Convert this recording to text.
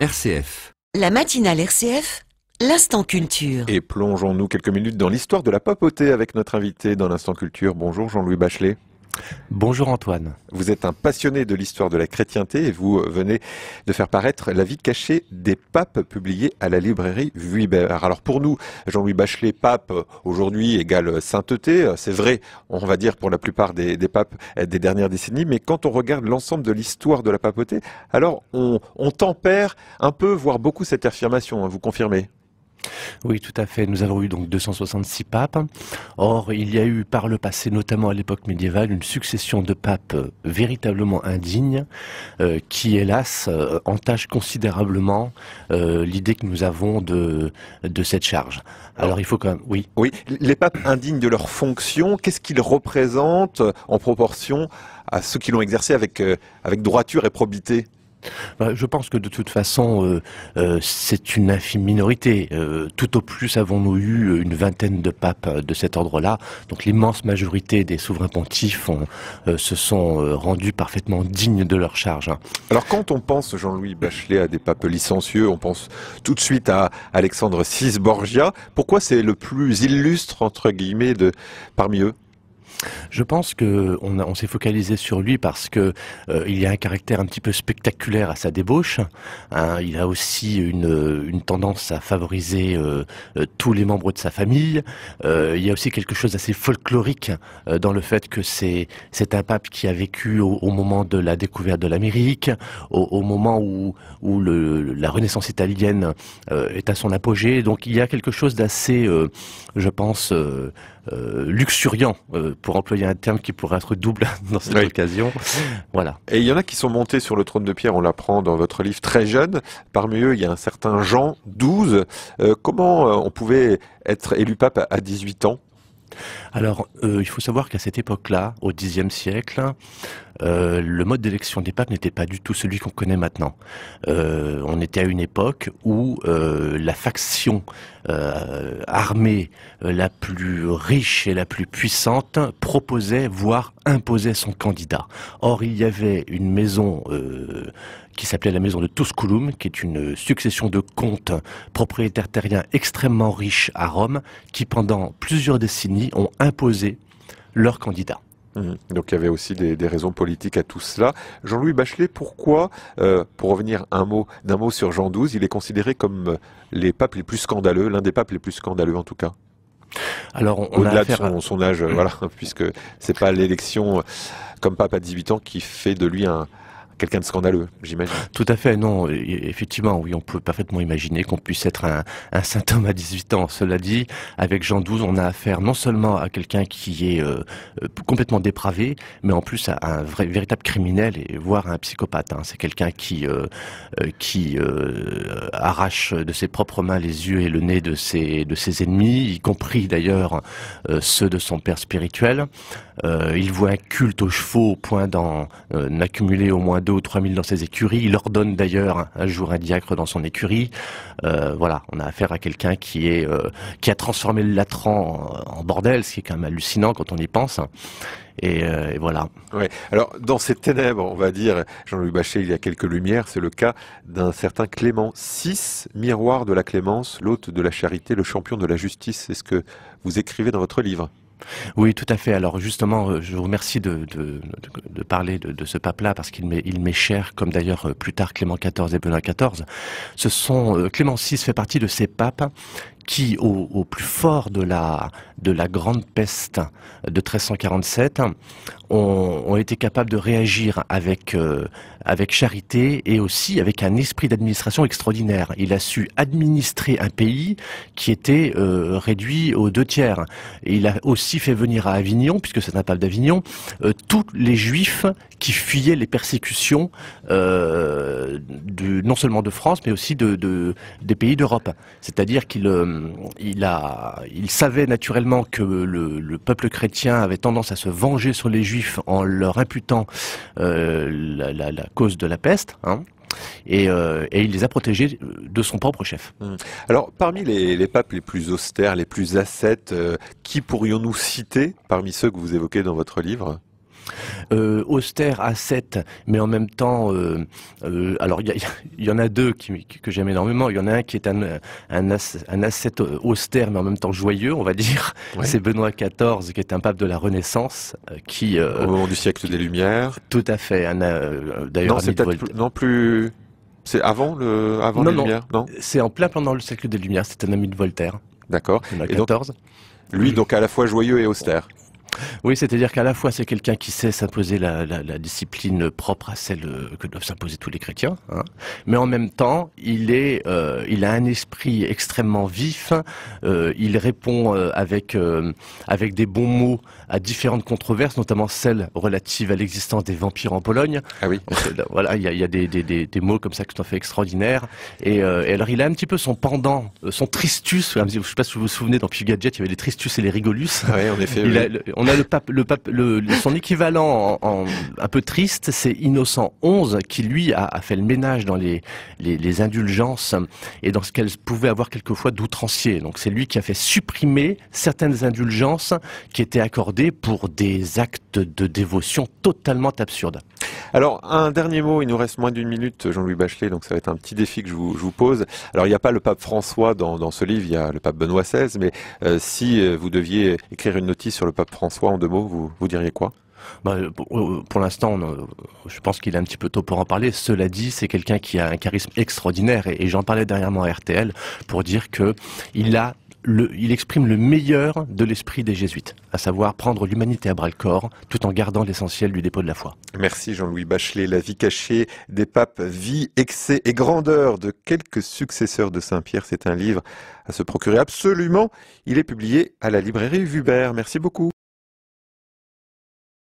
RCF. La matinale RCF, l'instant culture. Et plongeons-nous quelques minutes dans l'histoire de la papauté avec notre invité dans l'instant culture. Bonjour Jean-Louis Bachelet. Bonjour Antoine. Vous êtes un passionné de l'histoire de la chrétienté et vous venez de faire paraître La vie cachée des papes publiée à la librairie Vuibert. Alors pour nous, Jean-Louis Bachelet, pape aujourd'hui égale sainteté. C'est vrai, on va dire pour la plupart des, papes des dernières décennies, mais quand on regarde l'ensemble de l'histoire de la papauté, alors on, tempère un peu, voire beaucoup cette affirmation, hein, vous confirmez oui, tout à fait. Nous avons eu donc 266 papes. Or, il y a eu par le passé, notamment à l'époque médiévale, une succession de papes euh, véritablement indignes euh, qui, hélas, euh, entachent considérablement l'idée que nous avons de, de cette charge. Alors, il faut quand même... Oui. Oui, les papes indignes de leur fonction, qu'est-ce qu'ils représentent en proportion à ceux qui l'ont exercé avec droiture et probité bah, je pense que de toute façon, euh, euh, c'est une infime minorité. Euh, tout au plus avons-nous eu une vingtaine de papes de cet ordre-là. Donc l'immense majorité des souverains pontifs se sont rendus parfaitement dignes de leur charge. Hein. Alors quand on pense, Jean-Louis Bachelet, à des papes licencieux, on pense tout de suite à Alexandre VI Borgia. Pourquoi c'est le plus illustre, entre guillemets, de, parmi eux je pense que on, on s'est focalisé sur lui parce que euh, il y a un caractère un petit peu spectaculaire à sa débauche. Hein. Il a aussi une, une tendance à favoriser euh, euh, tous les membres de sa famille. il y a aussi quelque chose d'assez folklorique dans le fait que c'est c'est un pape qui a vécu au, moment de la découverte de l'Amérique, au, moment où où la Renaissance italienne est à son apogée. Donc il y a quelque chose d'assez, je pense euh, luxuriant, euh, pour employer un terme qui pourrait être double dans cette occasion. Voilà. Et il y en a qui sont montés sur le trône de pierre, on l'apprend dans votre livre, très jeune. Parmi eux, il y a un certain Jean XII. Euh, comment on pouvait être élu pape à 18 ans alors, il faut savoir qu'à cette époque-là, au Xe siècle, euh, le mode d'élection des papes n'était pas du tout celui qu'on connaît maintenant. Euh, on était à une époque où euh, la faction armée la plus riche et la plus puissante proposait, voire imposait son candidat. Or, il y avait une maison qui s'appelait la maison de Tusculum, qui est une succession de comtes propriétaires terriens extrêmement riches à Rome, qui pendant plusieurs décennies ont imposé leur candidat. Mhm. Donc il y avait aussi des, raisons politiques à tout cela. Jean-Louis Bachelet, pourquoi, euh, pour revenir un mot, d'un mot sur Jean XII, il est considéré comme euh, les papes les plus scandaleux, l'un des papes les plus scandaleux en tout cas alors, au-delà de son, âge, euh, voilà, puisque c'est pas l'élection comme pape à 18 ans qui fait de lui un, quelqu'un de scandaleux, j'imagine. Tout à fait, non. Effectivement, oui, on peut parfaitement imaginer qu'on puisse être un, un homme à 18 ans. Cela dit, avec Jean XII, on a affaire non seulement à quelqu'un qui est euh, euh, complètement dépravé, mais en plus à un vrai, véritable criminel et voire un psychopathe. Hein. C'est quelqu'un qui euh, qui arrache de ses propres mains les yeux et le nez de ses de ses ennemis, y compris d'ailleurs ceux de son père spirituel. il voit un culte aux chevaux au point d'en accumuler au moins deux ou trois mille dans ses écuries. Il ordonne d'ailleurs un jour un diacre dans son écurie. Euh, voilà, on a affaire à quelqu'un qui est euh, qui a transformé le Latran en, bordel, ce qui est quand même hallucinant quand on y pense. Euh, et, voilà. Ouais. Alors, dans ces ténèbres, on va dire, Jean-Louis Bachet, il y a quelques lumières, c'est le cas d'un certain Clément VI, miroir de la clémence, l'hôte de la charité, le champion de la justice. C'est ce que vous écrivez dans votre livre. Oui, tout à fait. Alors justement, euh, je vous remercie de, de, parler de, ce pape-là parce qu'il m'est cher, comme d'ailleurs euh, plus tard Clément XIV et Benoît XIV. Ce sont euh, Clément VI fait partie de ces papes qui, au, au, plus fort de la, de la grande peste de 1347, ont, ont été capables de réagir avec, euh, avec charité et aussi avec un esprit d'administration extraordinaire. Il a su administrer un pays qui était euh, réduit aux deux tiers. il a aussi fait venir à Avignon, puisque c'est un pape d'Avignon, euh, tous les juifs qui fuyaient les persécutions du, non seulement de France, mais aussi de, de des pays d'Europe. C'est-à-dire qu'il il, a, il savait naturellement que le, peuple chrétien avait tendance à se venger sur les juifs en leur imputant euh, la, cause de la peste. Hein. Euh, et, il les a protégés euh, de son propre chef. Mmh. Alors, parmi les, papes les plus austères, les plus ascètes, qui pourrions-nous citer parmi ceux que vous évoquez dans votre livre euh, austère à mais en même temps, euh, euh, alors il y, en a deux que j'aime énormément. Il y en a un qui est un, un, ascète austère, mais en même temps joyeux, on va dire. C'est Benoît XIV, qui est un pape de la Renaissance, qui au moment du siècle des Lumières. Tout à fait. D'ailleurs, non, c'est peut-être non plus. C'est avant le avant des Lumières, non C'est en plein pendant le siècle des Lumières. C'est un ami de Voltaire. D'accord. Benoît XIV. Lui, donc à la fois joyeux et austère. Oui, c'est-à-dire qu'à la fois c'est quelqu'un qui sait s'imposer la, discipline propre à celle euh, que doivent s'imposer tous les chrétiens, hein. mais en même temps il est, euh, il a un esprit extrêmement vif. Euh, il répond avec avec des bons mots à différentes controverses, notamment celles relatives à l'existence des vampires en Pologne. Ah oui. voilà, il y a, des, des, des, mots comme ça qui sont fait extraordinaires. Et, et, alors il a un petit peu son pendant, son tristus. Je ne sais pas si vous vous souvenez dans Pugadget il y avait les tristus et les rigolus. Oui, en effet on a le pape, le son équivalent un peu triste, c'est Innocent XI qui lui a, fait le ménage dans les, les, indulgences et dans ce qu'elles pouvaient avoir quelquefois d'outrancier. Donc c'est lui qui a fait supprimer certaines indulgences qui étaient accordées pour des actes de dévotion totalement absurdes. Alors, un dernier mot, il nous reste moins d'une minute, Jean-Louis Bachelet, donc ça va être un petit défi que je vous, pose. Alors, il n'y a pas le pape François dans, ce livre, il y a le pape Benoît XVI, mais euh, si euh, vous deviez écrire une notice sur le pape François, François, en deux mots, vous, diriez quoi bah, euh, pour l'instant, euh, je pense qu'il est un petit peu tôt pour en parler. Cela dit, c'est quelqu'un qui a un charisme extraordinaire et, j'en parlais dernièrement à RTL pour dire qu'il a le, il exprime le meilleur de l'esprit des jésuites, à savoir prendre l'humanité à bras le corps tout en gardant l'essentiel du dépôt de la foi. Merci Jean-Louis Bachelet. La vie cachée des papes, vie, excès et grandeur de quelques successeurs de Saint-Pierre, c'est un livre à se procurer absolument. Il est publié à la librairie Vubert. Merci beaucoup.